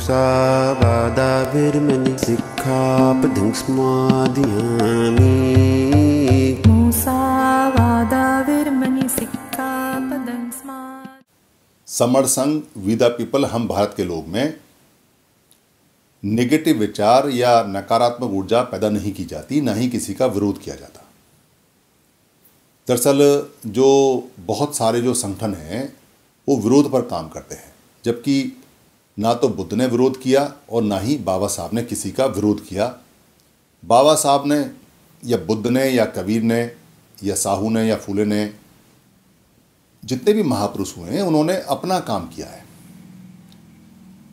सा समर संघ with people हम भारत के लोग में नेगेटिव विचार या नकारात्मक ऊर्जा पैदा नहीं की जाती ना ही किसी का विरोध किया जाता दरअसल जो बहुत सारे जो संगठन हैं वो विरोध पर काम करते हैं जबकि ना तो बुद्ध ने विरोध किया और ना ही बाबा साहब ने किसी का विरोध किया बाबा साहब ने या बुद्ध ने या कबीर ने या साहू ने या फूले ने जितने भी महापुरुष हुए हैं उन्होंने अपना काम किया है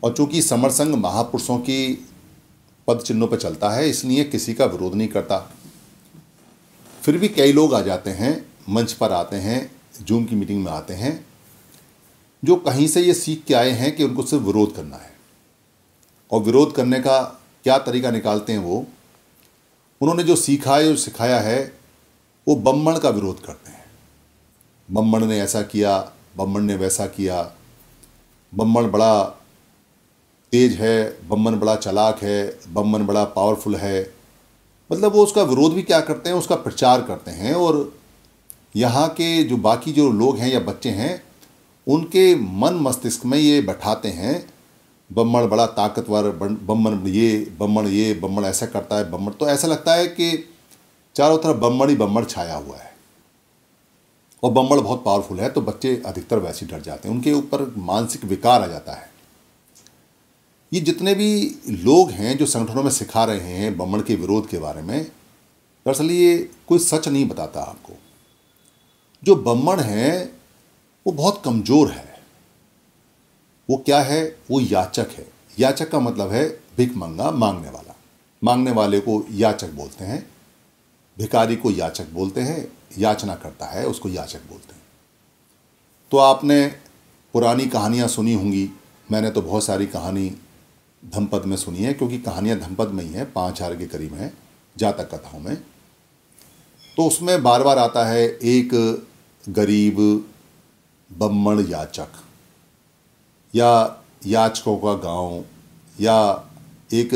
और चूंकि समर संघ महापुरुषों की पद चिन्हों पर चलता है इसलिए किसी का विरोध नहीं करता फिर भी कई लोग आ जाते हैं मंच पर आते हैं जूम की मीटिंग में आते हैं जो कहीं से ये सीख के आए हैं कि उनको सिर्फ विरोध करना है और विरोध करने का क्या तरीका निकालते हैं वो उन्होंने जो सीखा है जो सिखाया है वो बम्बण का विरोध करते हैं बम्बण ने ऐसा किया बम्बण ने वैसा किया बम्बण बड़ा तेज है बम्बन बड़ा चलाक है बम्बन बड़ा पावरफुल है मतलब वो उसका विरोध भी क्या करते हैं उसका प्रचार करते हैं और यहाँ के जो बाकी जो लोग हैं या बच्चे हैं उनके मन मस्तिष्क में ये बैठाते हैं बम्मण बड़ा ताकतवर बम्मन ये बम्मण ये बम्मण ऐसा करता है बम्मण तो ऐसा लगता है कि चारों तरफ बम्मण ही बम्मण छाया हुआ है और बम्बड़ बहुत पावरफुल है तो बच्चे अधिकतर वैसे डर जाते हैं उनके ऊपर मानसिक विकार आ जाता है ये जितने भी लोग हैं जो संगठनों में सिखा रहे हैं बम्मण के विरोध के बारे में दरअसल ये कोई सच नहीं बताता आपको जो बम्मड़ हैं वो बहुत कमज़ोर है वो क्या है वो याचक है याचक का मतलब है भिक मंगा मांगने वाला मांगने वाले को याचक बोलते हैं भिकारी को याचक बोलते हैं याचना करता है उसको याचक बोलते हैं तो आपने पुरानी कहानियाँ सुनी होंगी मैंने तो बहुत सारी कहानी धमपद में सुनी है क्योंकि कहानियाँ धमपद में ही हैं पाँच हज़ार के करीब हैं जातक कथाओं में तो उसमें बार बार आता है एक गरीब बम्मण याचक या याचकों का गांव या एक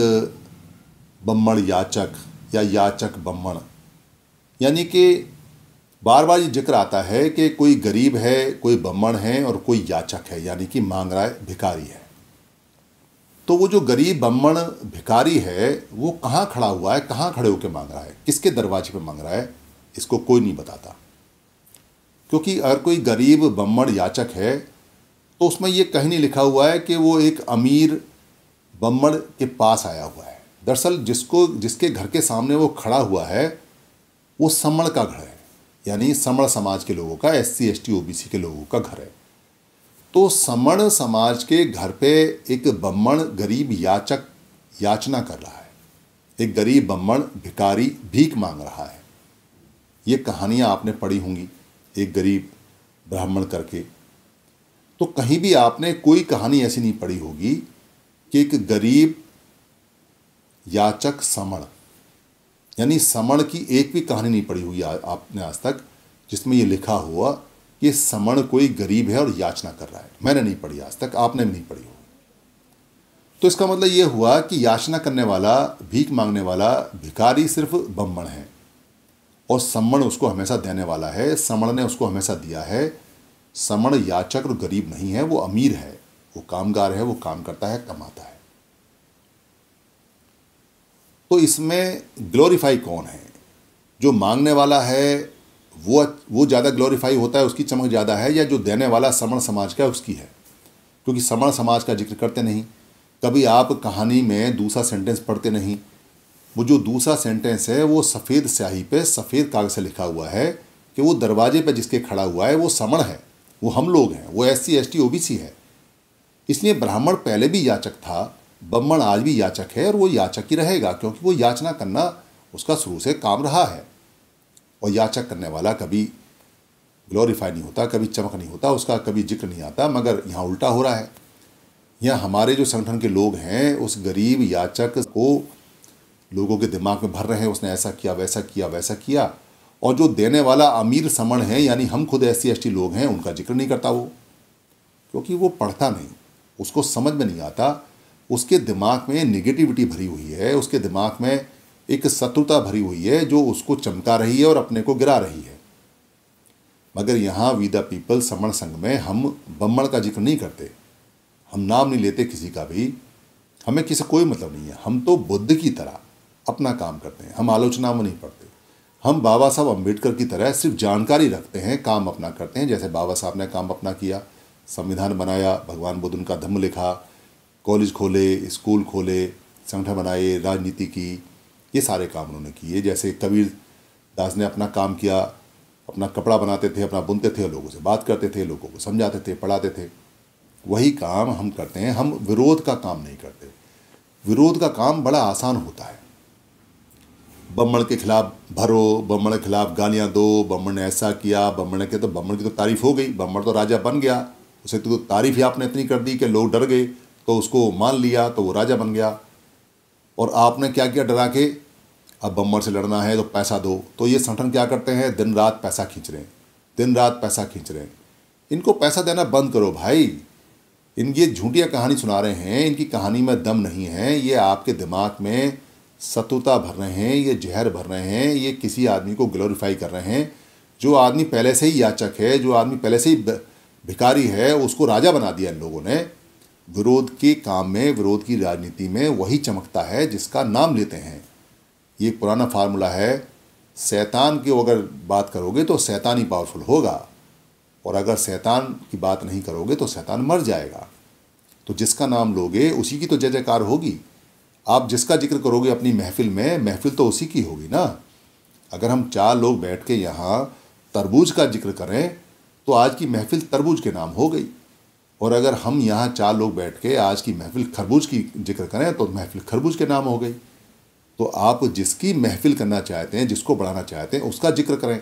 बम्मण याचक या याचक बम्मण यानी कि बार बार ये जिक्र आता है कि कोई गरीब है कोई बम्मण है और कोई याचक है यानी कि मांग रहा है भिकारी है तो वो जो गरीब बम्मण भिकारी है वो कहाँ खड़ा हुआ है कहाँ खड़े होकर मांग रहा है किसके दरवाजे पे मांग रहा है इसको कोई नहीं बताता क्योंकि अगर कोई गरीब बम्मड़ याचक है तो उसमें ये कहीं नहीं लिखा हुआ है कि वो एक अमीर बम्मड़ के पास आया हुआ है दरअसल जिसको जिसके घर के सामने वो खड़ा हुआ है वो समण का घर है यानी समण समाज के लोगों का S C S T O B C के लोगों का घर है तो समण समाज के घर पे एक बम्मण गरीब याचक याचना कर रहा है एक गरीब बम्मण भिकारी भीख मांग रहा है ये कहानियाँ आपने पढ़ी होंगी एक गरीब ब्राह्मण करके तो कहीं भी आपने कोई कहानी ऐसी नहीं पढ़ी होगी कि एक गरीब याचक समण यानी समण की एक भी कहानी नहीं पढ़ी हुई आपने आज तक जिसमें यह लिखा हुआ कि समण कोई गरीब है और याचना कर रहा है मैंने नहीं पढ़ी आज तक आपने भी नहीं पढ़ी होगी तो इसका मतलब ये हुआ कि याचना करने वाला भीख मांगने वाला भिखारी सिर्फ ब्राह्मण है और समण उसको हमेशा देने वाला है समण ने उसको हमेशा दिया है समण याचक और गरीब नहीं है वो अमीर है वो कामगार है वो काम करता है कमाता है तो इसमें ग्लोरीफाई कौन है जो मांगने वाला है वो वो ज़्यादा ग्लोरीफाई होता है उसकी चमक ज़्यादा है या जो देने वाला समण समाज का उसकी है क्योंकि समण समाज का जिक्र करते नहीं कभी आप कहानी में दूसरा सेंटेंस पढ़ते नहीं वो जो दूसरा सेंटेंस है वो सफ़ेद स्याही पे सफ़ेद कागज़ से लिखा हुआ है कि वो दरवाजे पे जिसके खड़ा हुआ है वो समण है वो हम लोग हैं वो S C S T O B C है इसलिए ब्राह्मण पहले भी याचक था ब्राह्मण आज भी याचक है और वो याचक ही रहेगा क्योंकि वो याचना करना उसका शुरू से काम रहा है और याचक करने वाला कभी ग्लोरीफाई नहीं होता कभी चमक नहीं होता उसका कभी जिक्र नहीं आता मगर यहाँ उल्टा हो रहा है यहाँ हमारे जो संगठन के लोग हैं उस गरीब याचक को लोगों के दिमाग में भर रहे हैं उसने ऐसा किया वैसा किया वैसा किया और जो देने वाला अमीर समण है यानी हम खुद एस ऐसी लोग हैं उनका जिक्र नहीं करता वो क्योंकि वो पढ़ता नहीं उसको समझ में नहीं आता उसके दिमाग में निगेटिविटी भरी हुई है उसके दिमाग में एक शत्रुता भरी हुई है जो उसको चमका रही है और अपने को गिरा रही है मगर यहाँ वी द पीपल समण संघ में हम बम्मण का जिक्र नहीं करते हम नाम नहीं लेते किसी का भी हमें किसी कोई मतलब नहीं है हम तो बुद्ध की तरह अपना काम करते हैं हम आलोचना में नहीं पढ़ते हम बाबा साहब अम्बेडकर की तरह सिर्फ जानकारी रखते हैं काम अपना करते हैं जैसे बाबा साहब ने काम अपना किया संविधान बनाया भगवान बुद्ध उनका धम्म लिखा कॉलेज खोले स्कूल खोले संगठन बनाए राजनीति की ये सारे काम उन्होंने किए जैसे कबीर दास ने अपना काम किया अपना कपड़ा बनाते थे अपना बुनते थे लोगों से बात करते थे लोगों को समझाते थे पढ़ाते थे वही काम हम करते हैं हम विरोध का काम नहीं करते विरोध का काम बड़ा आसान होता है बम्बड़ के खिलाफ भरो बम्बड़ के खिलाफ गालियाँ दो बम्बड़ ने ऐसा किया ने के तो बम्बड़ की तो तारीफ हो गई बम्बड़ तो राजा बन गया उसे तो तारीफ ही आपने इतनी कर दी कि लोग डर गए तो उसको मान लिया तो वो राजा बन गया और आपने क्या किया डरा के अब बम्बर से लड़ना है तो पैसा दो तो ये संगठन क्या करते हैं दिन रात पैसा खींच रहे हैं दिन रात पैसा खींच रहे हैं इनको पैसा देना बंद करो भाई इनकी ये झूठिया कहानी सुना रहे हैं इनकी कहानी में दम नहीं है ये आपके दिमाग में सतुता भर रहे हैं ये जहर भर रहे हैं ये किसी आदमी को ग्लोरीफाई कर रहे हैं जो आदमी पहले से ही याचक है जो आदमी पहले से ही भिकारी है उसको राजा बना दिया इन लोगों ने विरोध के काम में विरोध की राजनीति में वही चमकता है जिसका नाम लेते हैं ये पुराना फार्मूला है शैतान की अगर बात करोगे तो शैतान ही पावरफुल होगा और अगर शैतान की बात नहीं करोगे तो शैतान मर जाएगा तो जिसका नाम लोगे उसी की तो जय जयकार होगी आप जिसका जिक्र करोगे अपनी महफिल में महफिल तो उसी की होगी ना अगर हम चार लोग बैठ के यहाँ तरबूज का जिक्र करें तो आज की महफिल तरबूज के नाम हो गई और अगर हम यहाँ चार लोग बैठ के आज की महफिल खरबूज की जिक्र करें तो महफिल खरबूज के नाम हो गई तो आप जिसकी महफिल करना चाहते हैं जिसको बढ़ाना चाहते हैं उसका जिक्र करें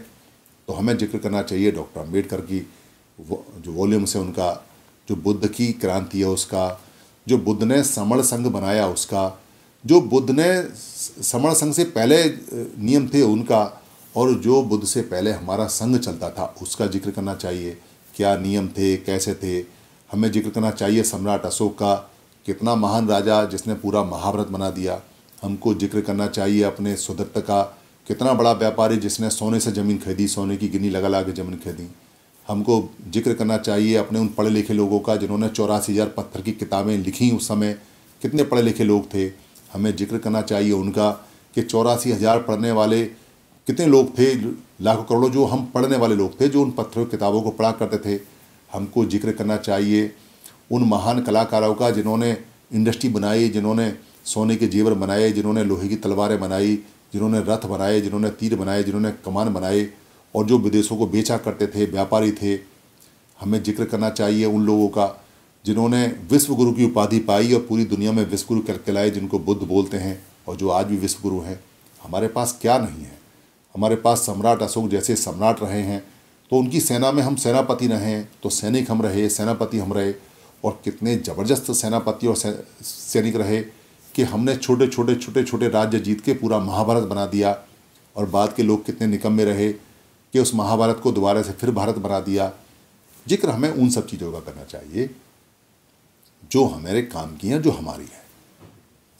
तो हमें जिक्र करना चाहिए डॉक्टर अम्बेडकर की वो, जो वॉल्यूम्स है उनका जो बुद्ध की क्रांति है उसका जो बुद्ध ने समण संघ बनाया उसका जो बुद्ध ने समण संघ से पहले नियम थे उनका और जो बुद्ध से पहले हमारा संघ चलता था उसका जिक्र करना चाहिए क्या नियम थे कैसे थे हमें जिक्र करना चाहिए सम्राट अशोक का कितना महान राजा जिसने पूरा महाभारत बना दिया हमको जिक्र करना चाहिए अपने सुदत्त का कितना बड़ा व्यापारी जिसने सोने से ज़मीन खरीदी सोने की गिनी लगा लगा के ज़मीन खरीदी हमको जिक्र करना चाहिए अपने उन पढ़े लिखे लोगों का जिन्होंने चौरासी हज़ार पत्थर की किताबें लिखी उस समय कितने पढ़े लिखे लोग थे हमें जिक्र करना चाहिए उनका कि चौरासी हज़ार पढ़ने वाले कितने लोग थे लाखों करोड़ों जो हम पढ़ने वाले लोग थे जो उन पत्थरों किताबों को पढ़ा करते थे हमको जिक्र करना चाहिए उन महान कलाकारों का जिन्होंने इंडस्ट्री बनाई जिन्होंने सोने के जेवर बनाए जिन्होंने लोहे की तलवारें बनाई जिन्होंने रथ बनाए जिन्होंने तीर बनाए जिन्होंने कमान बनाए और जो विदेशों को बेचा करते थे व्यापारी थे हमें जिक्र करना चाहिए उन लोगों का जिन्होंने विश्व गुरु की उपाधि पाई और पूरी दुनिया में विश्व गुरु कहलाए जिनको बुद्ध बोलते हैं और जो आज भी विश्व गुरु हैं हमारे पास क्या नहीं है हमारे पास सम्राट अशोक जैसे सम्राट रहे हैं तो उनकी सेना में हम सेनापति रहे तो सैनिक हम रहे सेनापति हम रहे और कितने ज़बरदस्त सेनापति और सैनिक रहे कि हमने छोटे छोटे छोटे छोटे राज्य जीत के पूरा महाभारत बना दिया और बाद के लोग कितने निकम्मे रहे कि उस महाभारत को दोबारा से फिर भारत बना दिया जिक्र हमें उन सब चीज़ों का करना चाहिए जो हमारे काम की हैं जो हमारी है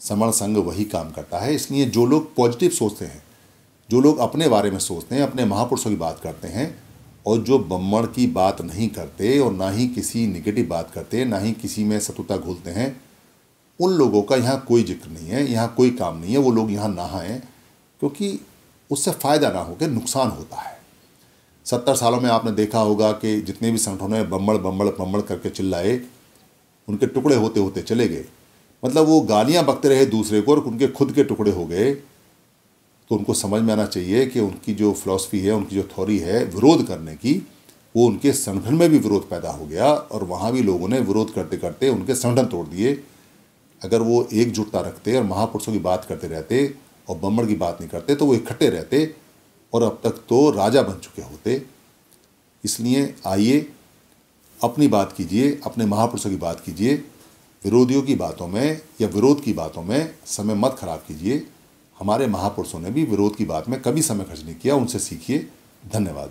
समण संघ वही काम करता है इसलिए जो लोग पॉजिटिव सोचते हैं जो लोग अपने बारे में सोचते हैं अपने महापुरुषों की बात करते हैं और जो बम्मण की बात नहीं करते और ना ही किसी निगेटिव बात करते ना ही किसी में सतुता घोलते हैं उन लोगों का यहाँ कोई जिक्र नहीं है यहाँ कोई काम नहीं है वो लोग यहाँ ना क्योंकि उससे फ़ायदा ना हो के नुकसान होता है सत्तर सालों में आपने देखा होगा कि जितने भी संगठनों ने बम्बड़ बम्बड़ बम्बड़ करके चिल्लाए उनके टुकड़े होते होते चले गए मतलब वो गालियाँ बकते रहे दूसरे को और उनके खुद के टुकड़े हो गए तो उनको समझ में आना चाहिए कि उनकी जो फिलासफ़ी है उनकी जो थ्योरी है विरोध करने की वो उनके संगठन में भी विरोध पैदा हो गया और वहाँ भी लोगों ने विरोध करते करते उनके संगठन तोड़ दिए अगर वो एकजुटता रखते और महापुरुषों की बात करते रहते और ब्रह्मण की बात नहीं करते तो वो इकट्ठे रहते और अब तक तो राजा बन चुके होते इसलिए आइए अपनी बात कीजिए अपने महापुरुषों की बात कीजिए विरोधियों की बातों में या विरोध की बातों में समय मत खराब कीजिए हमारे महापुरुषों ने भी विरोध की बात में कभी समय खर्च नहीं किया उनसे सीखिए धन्यवाद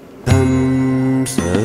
thumbs up.